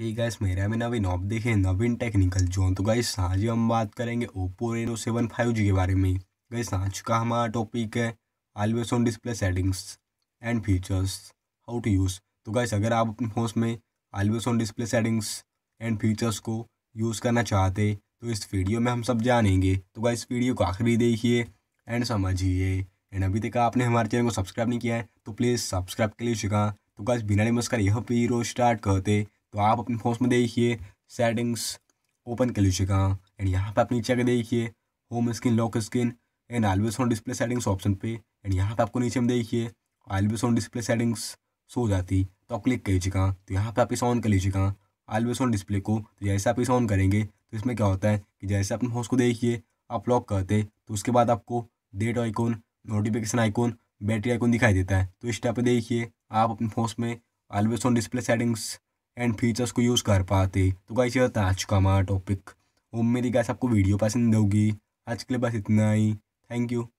hey guys मेरा में नवीन ऑप देखे नवीन टेक्निकल जोन तो गाइस आज हम बात करेंगे Oppo Reno seven five G के बारे में गाइस आज का हमारा टॉपिक है always on display settings and features how to use तो गाइस अगर आप अपने फोन में always on display settings and features को यूज़ करना चाहते तो इस वीडियो में हम सब जानेंगे तो गाइस वीडियो को आखिरी देखिए एंड समझिए एंड अभी तक आपने हमारे चैनल को सब्सक्राइब नहीं किया है तो प्लीज़ सब्सक्राइब के लिए शिका तो गाइस बिना नमस्कार यह वीडियो स्टार्ट करते तो आप अपने फोन में देखिए सेटिंग्स ओपन कर लीजिएगा एंड यहाँ पर आप नीचे के देखिए home screen lock screen and always on display settings option पे एंड यहाँ पर आपको नीचे में देखिए आलवेज ऑन डिस्प्ले सेटिंग्स सो जाती तो आप क्लिक तो कर लीजिएगा तो यहाँ पर आप इसे ऑन कर लीजिएगा आलवेज ऑन डिस्प्ले को तो जैसे आप इसे ऑन करेंगे तो इसमें क्या होता है कि जैसे अपने फोन को देखिए आप लॉक करते तो उसके बाद आपको date icon notification icon battery icon दिखाई देता है तो इस टाइप पर देखिए आप अपने फोन में always on display settings and features को यूज़ कर पाते तो गाइस ये था आज का हमारा टॉपिक उम्मीद है गाइस आपको वीडियो पसंद होगी आज के लिए बस इतना ही थैंक यू